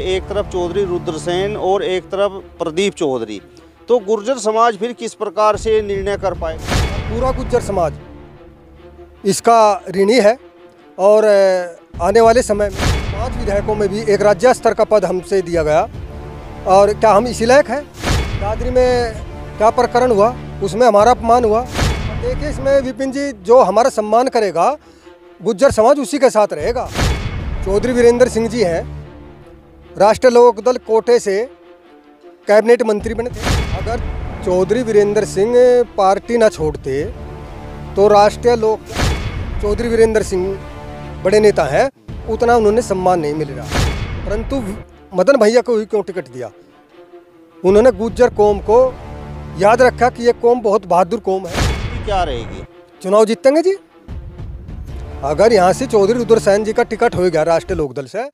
एक तरफ चौधरी रुद्रसेन और एक तरफ प्रदीप चौधरी तो गुर्जर समाज फिर किस प्रकार से निर्णय कर पाए पूरा गुर्जर समाज इसका ऋणी है और आने वाले समय में पांच विधायकों में भी एक राज्य स्तर का पद हमसे दिया गया और क्या हम इसी लायक हैं दादरी में क्या प्रकरण हुआ उसमें हमारा अपमान हुआ देखिए इसमें विपिन जी जो हमारा सम्मान करेगा गुज्जर समाज उसी के साथ रहेगा चौधरी वीरेंद्र सिंह जी हैं राष्ट्रीय लोकदल कोटे से कैबिनेट मंत्री बने थे अगर चौधरी वीरेंद्र सिंह पार्टी ना छोड़ते तो राष्ट्रीय लोक चौधरी वीरेंद्र सिंह बड़े नेता हैं उतना उन्होंने सम्मान नहीं मिल रहा परंतु मदन भैया को ही क्यों टिकट दिया उन्होंने गुज्जर कौम को याद रखा कि ये कौम बहुत बहादुर कौम है क्या रहेगी चुनाव जीतेंगे जी अगर यहाँ से चौधरी रुद्र सैन जी का टिकट हो गया राष्ट्रीय लोकदल से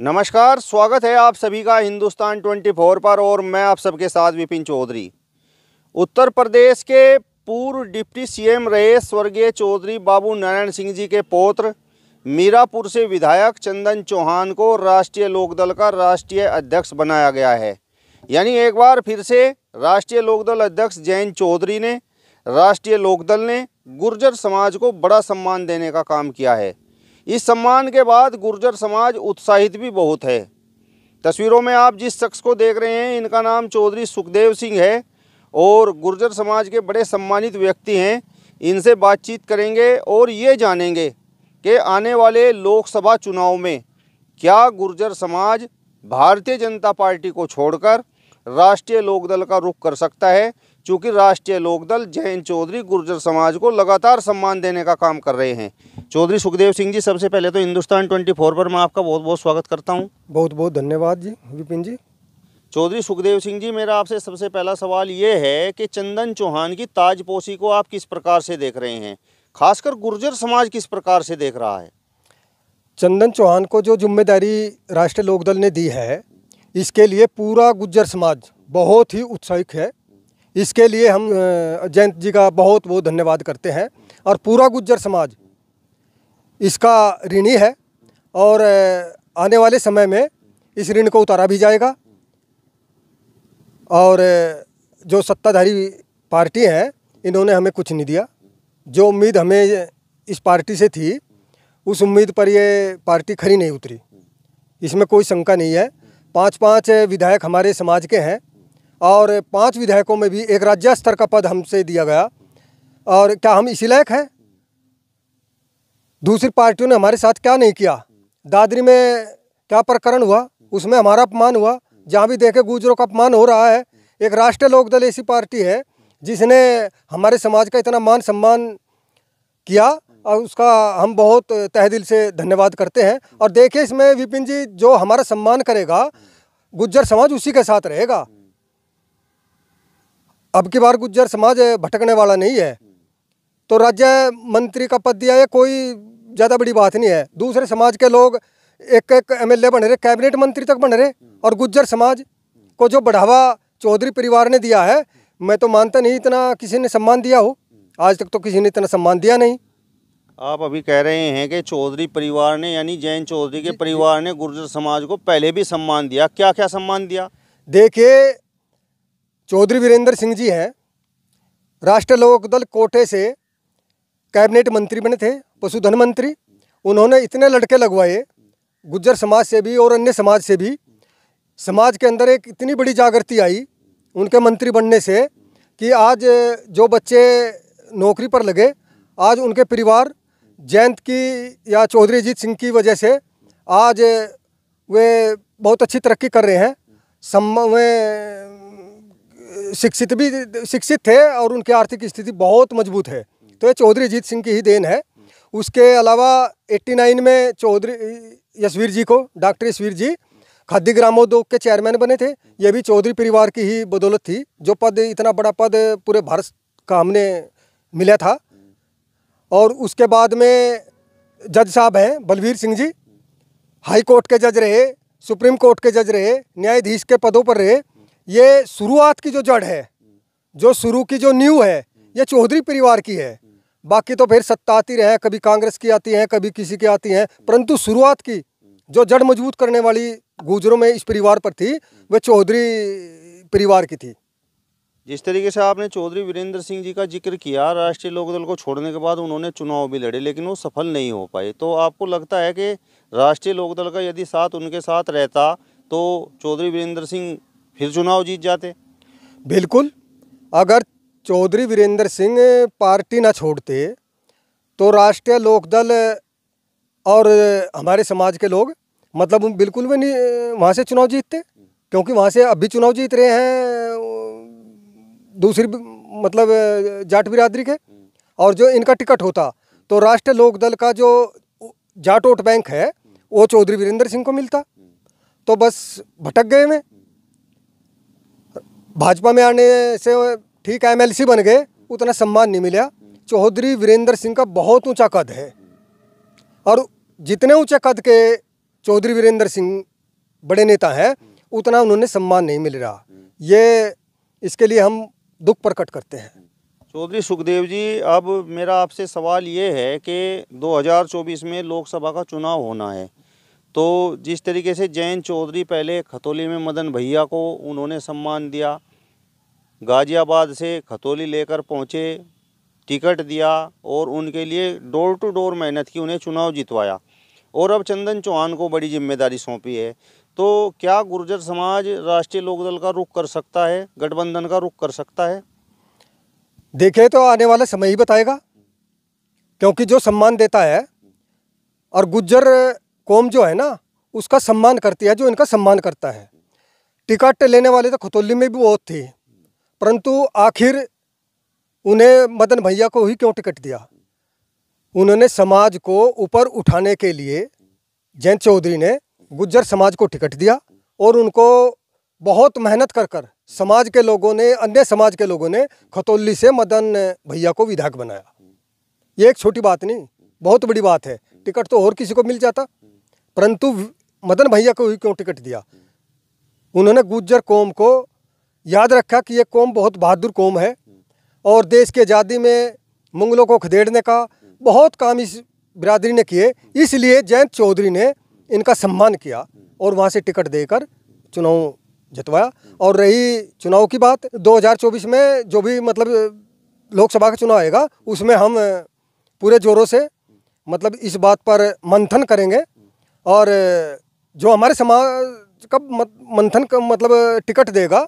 नमस्कार स्वागत है आप सभी का हिंदुस्तान 24 पर और मैं आप सबके साथ विपिन चौधरी उत्तर प्रदेश के पूर्व डिप्टी सीएम रहे स्वर्गीय चौधरी बाबू नारायण सिंह जी के पौत्र मीरापुर से विधायक चंदन चौहान को राष्ट्रीय लोकदल का राष्ट्रीय अध्यक्ष बनाया गया है यानी एक बार फिर से राष्ट्रीय लोकदल अध्यक्ष जैन चौधरी ने राष्ट्रीय लोकदल ने गुर्जर समाज को बड़ा सम्मान देने का काम किया है इस सम्मान के बाद गुर्जर समाज उत्साहित भी बहुत है तस्वीरों में आप जिस शख्स को देख रहे हैं इनका नाम चौधरी सुखदेव सिंह है और गुर्जर समाज के बड़े सम्मानित व्यक्ति हैं इनसे बातचीत करेंगे और ये जानेंगे कि आने वाले लोकसभा चुनाव में क्या गुर्जर समाज भारतीय जनता पार्टी को छोड़कर राष्ट्रीय लोकदल का रुख कर सकता है चूँकि राष्ट्रीय लोकदल जैन चौधरी गुर्जर समाज को लगातार सम्मान देने का काम कर रहे हैं चौधरी सुखदेव सिंह जी सबसे पहले तो हिंदुस्तान 24 पर मैं आपका बहुत बहुत स्वागत करता हूँ बहुत बहुत धन्यवाद जी विपिन जी चौधरी सुखदेव सिंह जी मेरा आपसे सबसे पहला सवाल ये है कि चंदन चौहान की ताजपोशी को आप किस प्रकार से देख रहे हैं खासकर गुर्जर समाज किस प्रकार से देख रहा है चंदन चौहान को जो जिम्मेदारी राष्ट्रीय लोकदल ने दी है इसके लिए पूरा गुर्जर समाज बहुत ही उत्साहित है इसके लिए हम जयंत जी का बहुत बहुत धन्यवाद करते हैं और पूरा गुज्जर समाज इसका ऋणी है और आने वाले समय में इस ऋण को उतारा भी जाएगा और जो सत्ताधारी पार्टी हैं इन्होंने हमें कुछ नहीं दिया जो उम्मीद हमें इस पार्टी से थी उस उम्मीद पर ये पार्टी खरी नहीं उतरी इसमें कोई शंका नहीं है पांच पांच विधायक हमारे समाज के हैं और पांच विधायकों में भी एक राज्य स्तर का पद हमसे दिया गया और क्या हम इसी लायक हैं दूसरी पार्टियों ने हमारे साथ क्या नहीं किया दादरी में क्या प्रकरण हुआ उसमें हमारा अपमान हुआ जहाँ भी देखे गुजरों का अपमान हो रहा है एक राष्ट्रीय लोकदल ऐसी पार्टी है जिसने हमारे समाज का इतना मान सम्मान किया और उसका हम बहुत तह दिल से धन्यवाद करते हैं और देखिए इसमें विपिन जी जो हमारा सम्मान करेगा गुज्जर समाज उसी के साथ रहेगा अब की बार गुज्जर समाज भटकने वाला नहीं है तो राज्य मंत्री का पद दिया है कोई ज़्यादा बड़ी बात नहीं है दूसरे समाज के लोग एक एक एम एल बन रहे कैबिनेट मंत्री तक बन रहे और गुज्जर समाज को जो बढ़ावा चौधरी परिवार ने दिया है मैं तो मानता नहीं इतना किसी ने सम्मान दिया हो आज तक तो किसी ने इतना सम्मान दिया नहीं आप अभी कह रहे हैं कि चौधरी परिवार ने यानी जैन चौधरी के परिवार ने गुर्जर समाज को पहले भी सम्मान दिया क्या क्या सम्मान दिया देखिए चौधरी वीरेंद्र सिंह जी हैं राष्ट्रीय लोक दल कोटे से कैबिनेट मंत्री बने थे पशुधन मंत्री उन्होंने इतने लड़के लगवाए गुज्जर समाज से भी और अन्य समाज से भी समाज के अंदर एक इतनी बड़ी जागृति आई उनके मंत्री बनने से कि आज जो बच्चे नौकरी पर लगे आज उनके परिवार जयंत की या चौधरी अजीत सिंह की वजह से आज वे बहुत अच्छी तरक्की कर रहे हैं सम वे शिक्षित भी शिक्षित थे और उनकी आर्थिक स्थिति बहुत मजबूत है तो ये चौधरी अजीत सिंह की ही देन है उसके अलावा 89 में चौधरी यशवीर जी को डॉक्टर यशवीर जी खादी ग्रामोद्योग के चेयरमैन बने थे ये भी चौधरी परिवार की ही बदौलत थी जो पद इतना बड़ा पद पूरे भारत का हमने मिला था और उसके बाद में जज साहब हैं बलवीर सिंह जी हाई कोर्ट के जज रहे सुप्रीम कोर्ट के जज रहे न्यायाधीश के पदों पर रहे ये शुरुआत की जो जड़ है जो शुरू की जो न्यू है ये चौधरी परिवार की है बाकी तो फिर सत्ता आती रहे कभी कांग्रेस की आती है कभी किसी की आती है परंतु शुरुआत की जो जड़ मजबूत करने वाली गुजरों में इस परिवार पर थी वह चौधरी परिवार की थी जिस तरीके से आपने चौधरी वीरेंद्र सिंह जी का जिक्र किया राष्ट्रीय लोकदल को छोड़ने के बाद उन्होंने चुनाव भी लड़े लेकिन वो सफल नहीं हो पाए तो आपको लगता है कि राष्ट्रीय लोकदल का यदि साथ उनके साथ रहता तो चौधरी वीरेंद्र सिंह फिर चुनाव जीत जाते बिल्कुल अगर चौधरी वीरेंद्र सिंह पार्टी ना छोड़ते तो राष्ट्रीय लोकदल और हमारे समाज के लोग मतलब बिल्कुल भी नहीं वहाँ से चुनाव जीतते क्योंकि वहाँ से अभी चुनाव जीत रहे हैं दूसरी मतलब जाट बिरादरी के और जो इनका टिकट होता तो राष्ट्रीय लोकदल का जो जाट वोट बैंक है वो चौधरी वीरेंद्र सिंह को मिलता तो बस भटक गए मैं भाजपा में आने से ठीक एम बन गए उतना सम्मान नहीं मिला चौधरी वीरेंद्र सिंह का बहुत ऊंचा कद है और जितने ऊंचे कद के चौधरी वीरेंद्र सिंह बड़े नेता हैं उतना उन्होंने सम्मान नहीं मिल रहा ये इसके लिए हम दुख प्रकट करते हैं चौधरी सुखदेव जी अब मेरा आपसे सवाल ये है कि 2024 में लोकसभा का चुनाव होना है तो जिस तरीके से जैन चौधरी पहले खतौली में मदन भैया को उन्होंने सम्मान दिया गाज़ियाबाद से खतौली लेकर पहुँचे टिकट दिया और उनके लिए डोर टू डोर मेहनत की उन्हें चुनाव जितवाया और अब चंदन चौहान को बड़ी जिम्मेदारी सौंपी है तो क्या गुर्जर समाज राष्ट्रीय लोकदल का रुख कर सकता है गठबंधन का रुख कर सकता है देखें तो आने वाला समय ही बताएगा क्योंकि जो सम्मान देता है और गुज्जर कौम जो है ना उसका सम्मान करती है जो इनका सम्मान करता है टिकट लेने वाले तो खतौली में भी बहुत थे परंतु आखिर उन्हें मदन भैया को ही क्यों टिकट दिया उन्होंने समाज को ऊपर उठाने के लिए जयंत चौधरी ने गुज्जर समाज को टिकट दिया और उनको बहुत मेहनत कर कर समाज के लोगों ने अन्य समाज के लोगों ने खतौली से मदन भैया को विधायक बनाया ये एक छोटी बात नहीं बहुत बड़ी बात है टिकट तो और किसी को मिल जाता परंतु मदन भैया को ही क्यों टिकट दिया उन्होंने गुज्जर कौम को याद रखा कि ये कौम बहुत बहादुर कौम है और देश की आज़ादी में मुगलों को खदेड़ने का बहुत काम इस बिरादरी ने किए इसलिए जयंत चौधरी ने इनका सम्मान किया और वहाँ से टिकट देकर चुनाव जितवाया और रही चुनाव की बात 2024 में जो भी मतलब लोकसभा का चुनाव आएगा उसमें हम पूरे जोरों से मतलब इस बात पर मंथन करेंगे और जो हमारे समाज का मंथन का मतलब टिकट देगा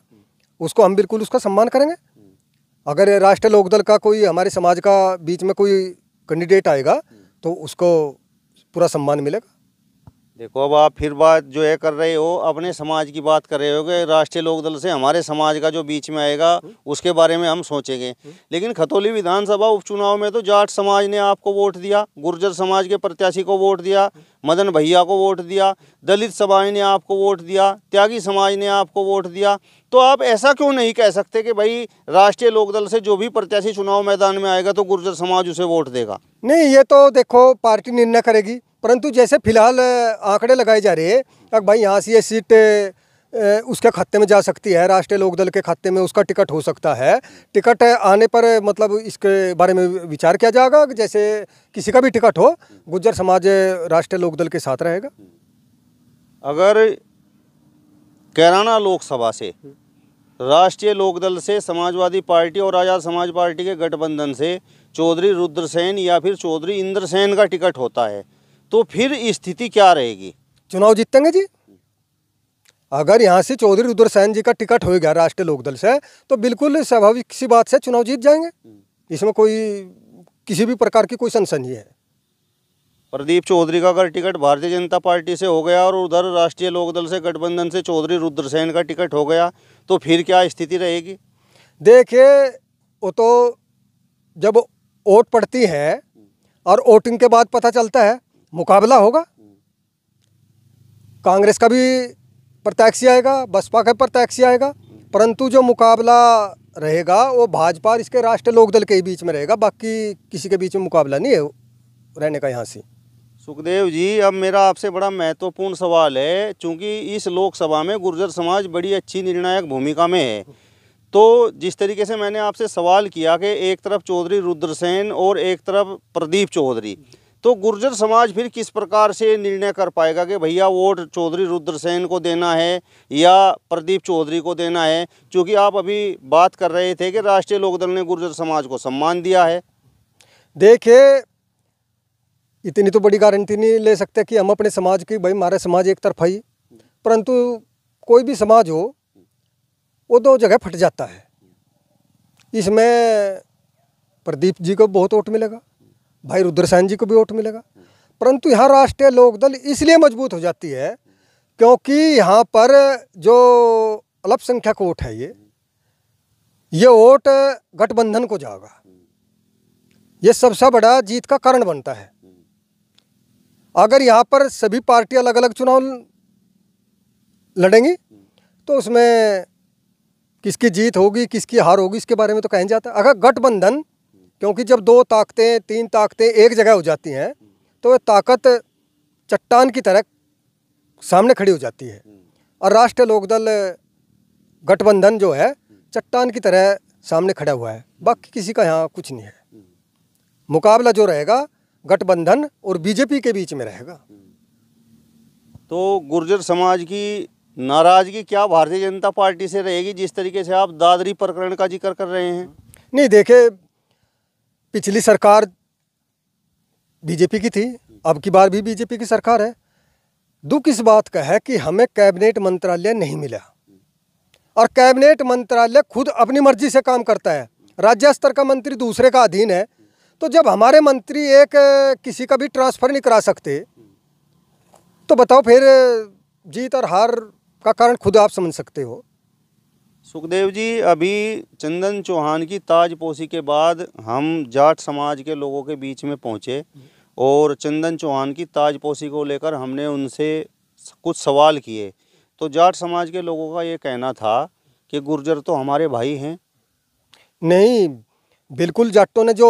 उसको हम बिल्कुल उसका सम्मान करेंगे अगर राष्ट्रीय लोकदल का कोई हमारे समाज का बीच में कोई कैंडिडेट आएगा तो उसको पूरा सम्मान मिलेगा देखो अब आप फिर बात जो है कर रहे हो अपने समाज की बात कर रहे होगे राष्ट्रीय लोकदल से हमारे समाज का जो बीच में आएगा उसके बारे में हम सोचेंगे लेकिन खतौली विधानसभा उपचुनाव में तो जाट समाज ने आपको वोट दिया गुर्जर समाज के प्रत्याशी को वोट दिया मदन भैया को वोट दिया दलित समाज ने आपको वोट दिया त्यागी समाज ने आपको वोट दिया तो आप ऐसा क्यों नहीं कह सकते कि भाई राष्ट्रीय लोकदल से जो भी प्रत्याशी चुनाव मैदान में आएगा तो गुर्जर समाज उसे वोट देगा नहीं ये तो देखो पार्टी निर्णय करेगी परंतु जैसे फिलहाल आंकड़े लगाए जा रहे हैं अब भाई यहाँ से ये सीट उसके खाते में जा सकती है राष्ट्रीय लोकदल के खाते में उसका टिकट हो सकता है टिकट आने पर मतलब इसके बारे में विचार किया जाएगा जैसे किसी का भी टिकट हो गुजर समाज राष्ट्रीय लोकदल के साथ रहेगा अगर कैराना लोकसभा से राष्ट्रीय लोकदल से समाजवादी पार्टी और आज़ाद समाज पार्टी के गठबंधन से चौधरी रुद्रसेन या फिर चौधरी इंद्रसेन का टिकट होता है तो फिर स्थिति क्या रहेगी चुनाव जीतेंगे जी अगर यहाँ से चौधरी रुद्रसैन जी का टिकट हो गया राष्ट्रीय लोकदल से तो बिल्कुल स्वाभाविक सी बात से चुनाव जीत जाएंगे हम्म। इसमें कोई किसी भी प्रकार की कोई नहीं है प्रदीप चौधरी का अगर टिकट भारतीय जनता पार्टी से हो गया और उधर राष्ट्रीय लोकदल से गठबंधन से चौधरी रुद्रसेन का टिकट हो गया तो फिर क्या स्थिति रहेगी देखिए वो तो जब वोट पड़ती है और वोटिंग के बाद पता चलता है मुकाबला होगा हम्म। कांग्रेस का भी प्रत्याशी आएगा बसपा का प्रत्याशी आएगा परंतु जो मुकाबला रहेगा वो भाजपा और इसके राष्ट्रीय लोकदल के बीच में रहेगा बाकी किसी के बीच में मुकाबला नहीं है रहने का यहाँ से सुखदेव जी अब मेरा आपसे बड़ा महत्वपूर्ण सवाल है क्योंकि इस लोकसभा में गुर्जर समाज बड़ी अच्छी निर्णायक भूमिका में है तो जिस तरीके से मैंने आपसे सवाल किया कि एक तरफ चौधरी रुद्रसेन और एक तरफ प्रदीप चौधरी तो गुर्जर समाज फिर किस प्रकार से निर्णय कर पाएगा कि भैया वोट चौधरी रुद्रसेन को देना है या प्रदीप चौधरी को देना है क्योंकि आप अभी बात कर रहे थे कि राष्ट्रीय लोकदल ने गुर्जर समाज को सम्मान दिया है देखिए इतनी तो बड़ी गारंटी नहीं ले सकते कि हम अपने समाज की भाई हमारा समाज एक तरफा ही परंतु कोई भी समाज हो वो दो जगह फट जाता है इसमें प्रदीप जी को बहुत वोट मिलेगा भाई सैन जी को भी वोट मिलेगा परंतु यहाँ राष्ट्रीय लोकदल इसलिए मजबूत हो जाती है क्योंकि यहाँ पर जो अल्पसंख्यक वोट है ये ये वोट गठबंधन को जाएगा ये सबसे बड़ा जीत का कारण बनता है अगर यहाँ पर सभी पार्टियाँ अलग अलग चुनाव लड़ेंगी तो उसमें किसकी जीत होगी किसकी हार होगी इसके बारे में तो कहें जाता है अगर गठबंधन क्योंकि जब दो ताकतें तीन ताकतें एक जगह हो जाती हैं तो वह ताकत चट्टान की तरह सामने खड़ी हो जाती है और राष्ट्रीय लोकदल गठबंधन जो है चट्टान की तरह सामने खड़ा हुआ है बाकी किसी का यहाँ कुछ नहीं है मुकाबला जो रहेगा गठबंधन और बीजेपी के बीच में रहेगा तो गुर्जर समाज की नाराजगी क्या भारतीय जनता पार्टी से रहेगी जिस तरीके से आप दादरी प्रकरण का जिक्र कर रहे हैं नहीं देखे पिछली सरकार बीजेपी की थी अब की बार भी बीजेपी की सरकार है दुख इस बात का है कि हमें कैबिनेट मंत्रालय नहीं मिला और कैबिनेट मंत्रालय खुद अपनी मर्जी से काम करता है राज्य स्तर का मंत्री दूसरे का अधीन है तो जब हमारे मंत्री एक किसी का भी ट्रांसफ़र नहीं करा सकते तो बताओ फिर जीत और हार का कारण खुद आप समझ सकते हो सुखदेव जी अभी चंदन चौहान की ताजपोशी के बाद हम जाट समाज के लोगों के बीच में पहुँचे और चंदन चौहान की ताजपोशी को लेकर हमने उनसे कुछ सवाल किए तो जाट समाज के लोगों का ये कहना था कि गुर्जर तो हमारे भाई हैं नहीं बिल्कुल जाटों ने जो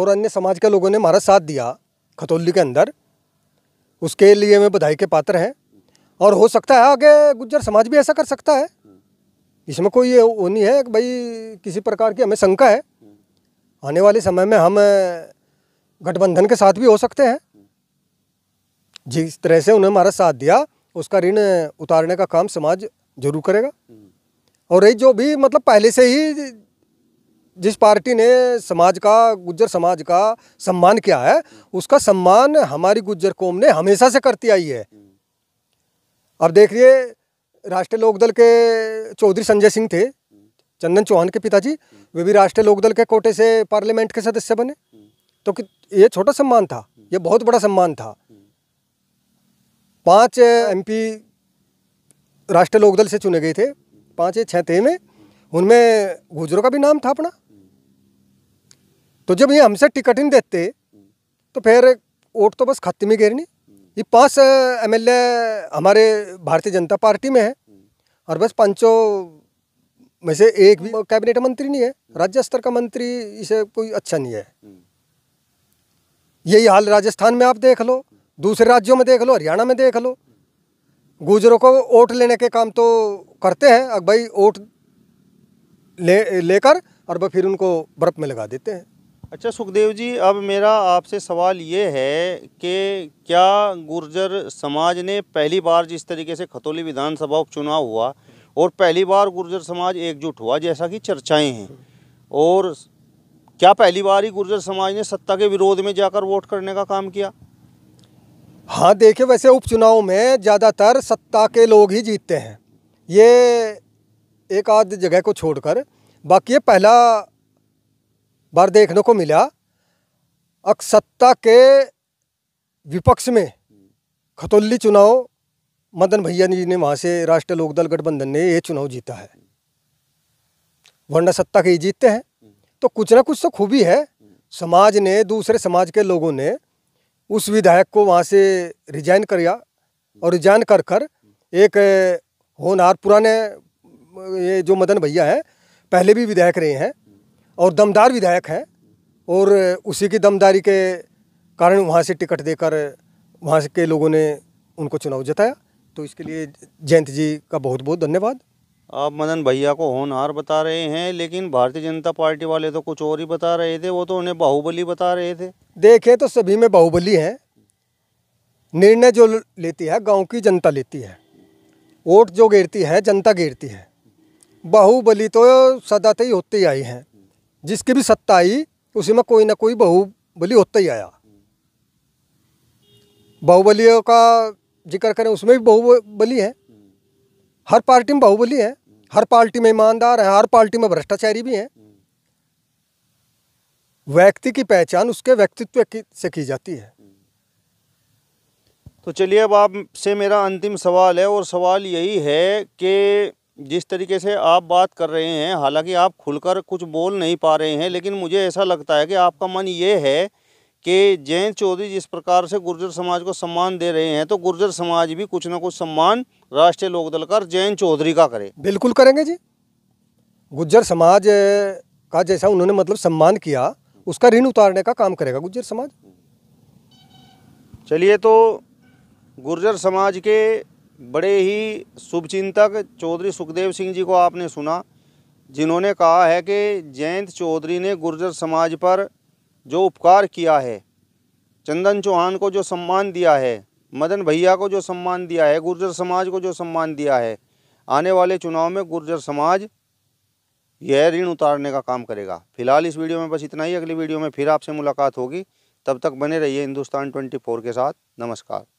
और अन्य समाज के लोगों ने हमारा साथ दिया खतौली के अंदर उसके लिए मैं बधाई के पात्र हैं और हो सकता है आगे गुज्जर समाज भी ऐसा कर सकता है इसमें कोई ये वो नहीं है कि भाई किसी प्रकार की हमें शंका है आने वाले समय में हम गठबंधन के साथ भी हो सकते हैं जिस तरह से उन्हें हमारा साथ दिया उसका ऋण उतारने का काम समाज जरूर करेगा और ये जो भी मतलब पहले से ही जिस पार्टी ने समाज का गुज्जर समाज का सम्मान किया है उसका सम्मान हमारी गुज्जर कौम ने हमेशा से करती आई है अब देखिए राष्ट्रीय लोकदल के चौधरी संजय सिंह थे चंदन चौहान के पिताजी वे भी राष्ट्रीय लोकदल के कोटे से पार्लियामेंट के सदस्य बने तो कि ये छोटा सम्मान था ये बहुत बड़ा सम्मान था पांच एमपी राष्ट्रीय लोकदल से चुने गए थे पाँच या थे में उनमें गुजरों का भी नाम था अपना तो जब ये हमसे टिकट नहीं देते तो फिर वोट तो बस खत्म ही गिरनी ये पांच एम हमारे भारतीय जनता पार्टी में है हम्म। और बस पांचों में से एक भी कैबिनेट मंत्री नहीं है हम्म। राज्य स्तर का मंत्री इसे कोई अच्छा नहीं है हम्म। यही हाल राजस्थान में आप देख लो दूसरे राज्यों में देख लो हरियाणा में देख लो गुजरों को वोट लेने के काम तो करते हैं अब भाई वोट ले लेकर और फिर उनको बर्फ में लगा देते हैं अच्छा सुखदेव जी अब मेरा आपसे सवाल ये है कि क्या गुर्जर समाज ने पहली बार जिस तरीके से खतौली विधानसभा उपचुनाव हुआ और पहली बार गुर्जर समाज एकजुट हुआ जैसा कि चर्चाएं हैं और क्या पहली बार ही गुर्जर समाज ने सत्ता के विरोध में जाकर वोट करने का काम किया हाँ देखिए वैसे उपचुनाव में ज़्यादातर सत्ता के लोग ही जीतते हैं ये एक आध जगह को छोड़कर बाकी ये पहला बार देखने को मिला अक्सत्ता के विपक्ष में खतौली चुनाव मदन भैया जी ने वहाँ से राष्ट्रीय लोकदल गठबंधन ने ये चुनाव जीता है वरना सत्ता के ही जीतते हैं तो कुछ ना कुछ तो खूबी है समाज ने दूसरे समाज के लोगों ने उस विधायक को वहाँ से रिजाइन कराया और रिजाइन कर कर एक होनहार पुराने ये जो मदन भैया हैं पहले भी विधायक रहे हैं और दमदार विधायक हैं और उसी की दमदारी के कारण वहाँ से टिकट देकर वहाँ के लोगों ने उनको चुनाव जताया तो इसके लिए जयंत जी का बहुत बहुत धन्यवाद आप मदन भैया को होनहार बता रहे हैं लेकिन भारतीय जनता पार्टी वाले तो कुछ और ही बता रहे थे वो तो उन्हें बाहुबली बता रहे थे देखें तो सभी में बाहुबली हैं निर्णय जो लेती है गांव की जनता लेती है वोट जो घेरती है जनता घेरती है बाहुबली तो सदा से ही होती आई हैं जिसकी भी सत्ता आई उसी में कोई ना कोई बाहुबली होता ही आया बाहुबलियों का जिक्र करें उसमें भी बाहुबली है हर पार्टी में बाहुबली है हर पार्टी में ईमानदार है हर पार्टी में भ्रष्टाचारी भी है व्यक्ति की पहचान उसके व्यक्तित्व की, से की जाती है तो चलिए अब आपसे मेरा अंतिम सवाल है और सवाल यही है कि जिस तरीके से आप बात कर रहे हैं हालांकि आप खुलकर कुछ बोल नहीं पा रहे हैं लेकिन मुझे ऐसा लगता है कि आपका मन ये है कि जैन चौधरी जिस प्रकार से गुर्जर समाज को सम्मान दे रहे हैं तो गुर्जर समाज भी कुछ ना कुछ सम्मान राष्ट्रीय लोकदल का जैन चौधरी का करे बिल्कुल करेंगे जी गुज्जर समाज का जैसा उन्होंने मतलब सम्मान किया उसका ऋण उतारने का काम करेगा गुज्जर समाज चलिए तो गुर्जर समाज के बड़े ही शुभचिंतक चौधरी सुखदेव सिंह जी को आपने सुना जिन्होंने कहा है कि जयंत चौधरी ने गुर्जर समाज पर जो उपकार किया है चंदन चौहान को जो सम्मान दिया है मदन भैया को जो सम्मान दिया है गुर्जर समाज को जो सम्मान दिया है आने वाले चुनाव में गुर्जर समाज यह ऋण उतारने का काम करेगा फिलहाल इस वीडियो में बस इतना ही अगली वीडियो में फिर आपसे मुलाकात होगी तब तक बने रहिए हिंदुस्तान 24 के साथ नमस्कार